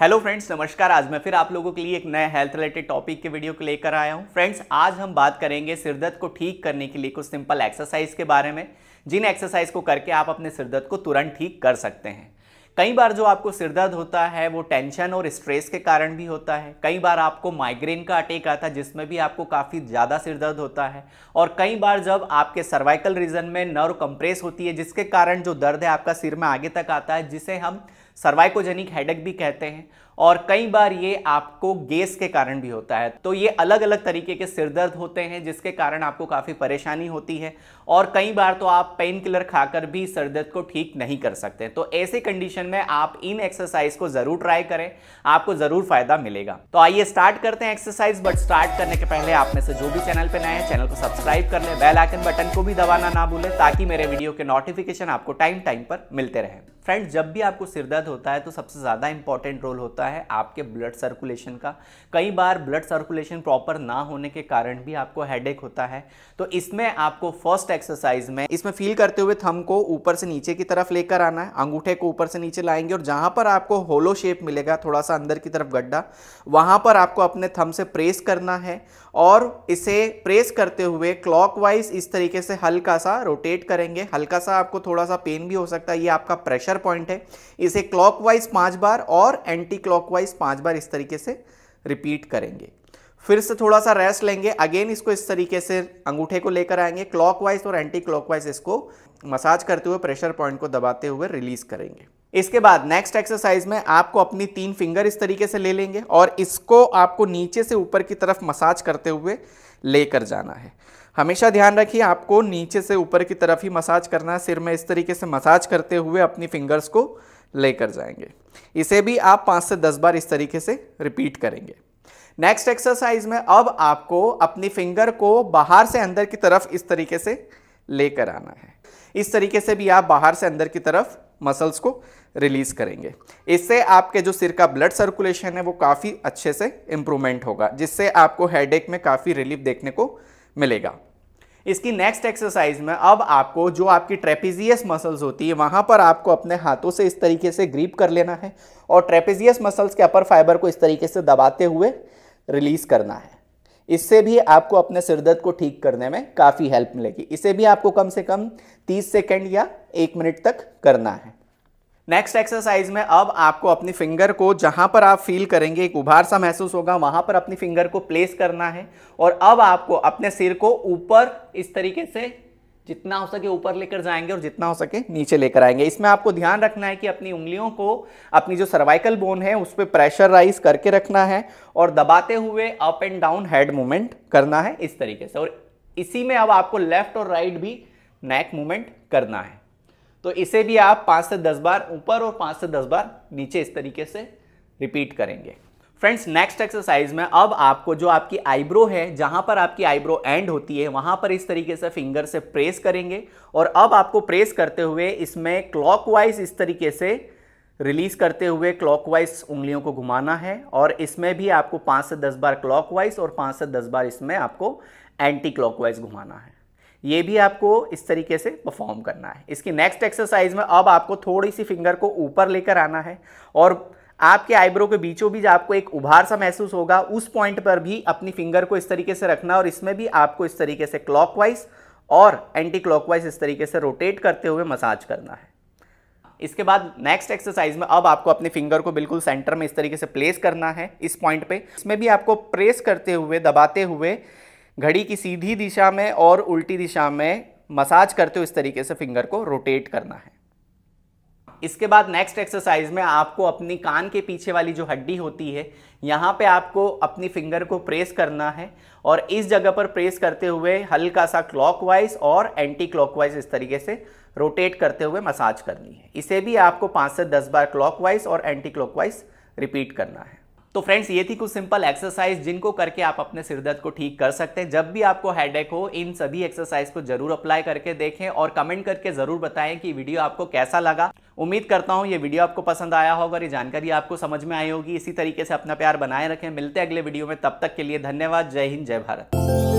hello friends नमस्कार आज मैं फिर आप लोगों के लिए एक नए हेल्थ रिलेटेड टॉपिक के वीडियो को लेकर आया हूं फ्रेंड्स आज हम बात करेंगे सिरदर्द को ठीक करने के लिए कुछ सिंपल एक्सरसाइज के बारे में जिन एक्सरसाइज को करके आप अपने सिरदर्द को तुरंत ठीक कर सकते हैं कई बार जो आपको सिरदर्द होता है वो टेंशन और स्ट्रेस के कारण भी होता है कई बार आपको माइग्रेन का अटैक आता है जिसमें भी आपको काफ़ी ज़्यादा सिरदर्द होता है और कई बार जब आपके सर्वाइकल रीजन में नर्व कंप्रेस होती है जिसके कारण जो दर्द है आपका सिर में आगे तक आता है जिसे हम सर्वाइकोजेनिक हेडेक भी कहते हैं और कई बार ये आपको गैस के कारण भी होता है तो ये अलग अलग तरीके के सिर दर्द होते हैं जिसके कारण आपको काफ़ी परेशानी होती है और कई बार तो आप पेन किलर खाकर भी सर दर्द को ठीक नहीं कर सकते तो ऐसे कंडीशन में आप इन एक्सरसाइज को ज़रूर ट्राई करें आपको ज़रूर फ़ायदा मिलेगा तो आइए स्टार्ट करते हैं एक्सरसाइज बट स्टार्ट करने के पहले आप में से जो भी चैनल पर नए हैं चैनल को सब्सक्राइब कर लें बेल आइकन बटन को भी दबाना ना भूलें ताकि मेरे वीडियो के नोटिफिकेशन आपको टाइम टाइम पर मिलते रहें फ्रेंड जब भी आपको सिरदर्द होता है तो सबसे ज़्यादा इंपॉर्टेंट रोल होता है होता है आपके ब्लड सर्कुलेशन का कई बार ब्लड सर्कुलेशन प्रॉपर ना होने के कारण भी आपको हेडेक होता है तो इसमें आपको फर्स्ट एक्सरसाइज में इसमें फील करते हुए थम को ऊपर से नीचे की तरफ लेकर आना है अंगूठे को ऊपर से नीचे लाएंगे और जहां पर आपको होलो शेप मिलेगा थोड़ा सा अंदर की तरफ गड्ढा वहां पर आपको अपने थम से प्रेस करना है और इसे प्रेस करते हुए क्लॉकवाइज इस तरीके से हल्का सा रोटेट करेंगे हल्का सा आपको थोड़ा सा पेन भी हो सकता है ये आपका प्रेशर पॉइंट है इसे क्लॉकवाइज पांच बार और एंटी क्लॉक क्लॉकवाइज पांच बार इस तरीके से रिपीट करेंगे फिर से थोड़ा सा रेस्ट लेंगे अगेन इसको इस तरीके से अंगूठे को लेकर आएंगे क्लॉकवाइज और एंटी क्लॉकवाइज इसको मसाज करते हुए प्रेशर पॉइंट को दबाते हुए रिलीज करेंगे इसके बाद नेक्स्ट एक्सरसाइज में आपको अपनी तीन फिंगर इस तरीके से ले लेंगे और इसको आपको नीचे से ऊपर की तरफ मसाज करते हुए लेकर जाना है हमेशा ध्यान रखिए आपको नीचे से ऊपर की तरफ ही मसाज करना है सिर में इस तरीके से मसाज करते हुए अपनी फिंगर्स को लेकर जाएंगे इसे भी आप पाँच से दस बार इस तरीके से रिपीट करेंगे नेक्स्ट एक्सरसाइज में अब आपको अपनी फिंगर को बाहर से अंदर की तरफ इस तरीके से लेकर आना है इस तरीके से भी आप बाहर से अंदर की तरफ मसल्स को रिलीज़ करेंगे इससे आपके जो सिर का ब्लड सर्कुलेशन है वो काफ़ी अच्छे से इम्प्रूवमेंट होगा जिससे आपको हेडेक में काफ़ी रिलीफ देखने को मिलेगा इसकी नेक्स्ट एक्सरसाइज में अब आपको जो आपकी ट्रेपिजियस मसल्स होती है वहाँ पर आपको अपने हाथों से इस तरीके से ग्रीप कर लेना है और ट्रेपिजियस मसल्स के अपर फाइबर को इस तरीके से दबाते हुए रिलीज करना है इससे भी आपको अपने सिरदर्द को ठीक करने में काफ़ी हेल्प मिलेगी इसे भी आपको कम से कम 30 सेकेंड या एक मिनट तक करना है नेक्स्ट एक्सरसाइज में अब आपको अपनी फिंगर को जहां पर आप फील करेंगे एक उभार सा महसूस होगा वहां पर अपनी फिंगर को प्लेस करना है और अब आपको अपने सिर को ऊपर इस तरीके से जितना हो सके ऊपर लेकर जाएंगे और जितना हो सके नीचे लेकर आएंगे इसमें आपको ध्यान रखना है कि अपनी उंगलियों को अपनी जो सर्वाइकल बोन है उस पर प्रेशर राइज करके रखना है और दबाते हुए up and down head movement करना है इस तरीके से और इसी में अब आपको लेफ्ट और राइट भी नेक मूवमेंट करना है तो इसे भी आप पाँच से दस बार ऊपर और पाँच से दस बार नीचे इस तरीके से रिपीट करेंगे फ्रेंड्स नेक्स्ट एक्सरसाइज में अब आपको जो आपकी आईब्रो है जहां पर आपकी आईब्रो एंड होती है वहां पर इस तरीके से फिंगर से प्रेस करेंगे और अब आपको प्रेस करते हुए इसमें क्लॉकवाइज इस तरीके से रिलीज करते हुए क्लॉकवाइज उंगलियों को घुमाना है और इसमें भी आपको पाँच से दस बार क्लॉकवाइज और पाँच से दस बार इसमें आपको एंटी क्लॉकवाइज घुमाना है ये भी आपको इस तरीके से परफॉर्म करना है इसकी नेक्स्ट एक्सरसाइज में अब आपको थोड़ी सी फिंगर को ऊपर लेकर आना है और आपके आईब्रो के बीचों बीच आपको एक उभार सा महसूस होगा उस पॉइंट पर भी अपनी फिंगर को इस तरीके से रखना और इसमें भी आपको इस तरीके से क्लॉकवाइज और एंटी क्लॉकवाइज इस तरीके से रोटेट करते हुए मसाज करना है इसके बाद नेक्स्ट एक्सरसाइज में अब आपको अपने फिंगर को बिल्कुल सेंटर में इस तरीके से प्लेस करना है इस पॉइंट पे इसमें भी आपको प्रेस करते हुए दबाते हुए घड़ी की सीधी दिशा में और उल्टी दिशा में मसाज करते हुए इस तरीके से फिंगर को रोटेट करना है इसके बाद नेक्स्ट एक्सरसाइज में आपको अपनी कान के पीछे वाली जो हड्डी होती है यहाँ पे आपको अपनी फिंगर को प्रेस करना है और इस जगह पर प्रेस करते हुए हल्का सा क्लॉकवाइज और एंटी क्लॉकवाइज इस तरीके से रोटेट करते हुए मसाज करनी है इसे भी आपको पाँच से दस बार क्लॉकवाइज और एंटी क्लॉकवाइज रिपीट करना है तो फ्रेंड्स ये थी कुछ सिंपल एक्सरसाइज जिनको करके आप अपने सिरदर्द को ठीक कर सकते हैं जब भी आपको हेड हो इन सभी एक्सरसाइज को जरूर अप्लाई करके देखें और कमेंट करके जरूर बताएं कि वीडियो आपको कैसा लगा उम्मीद करता हूं ये वीडियो आपको पसंद आया होगा और ये जानकारी आपको समझ में आई होगी इसी तरीके से अपना प्यार बनाए रखें मिलते हैं अगले वीडियो में तब तक के लिए धन्यवाद जय हिंद जय भारत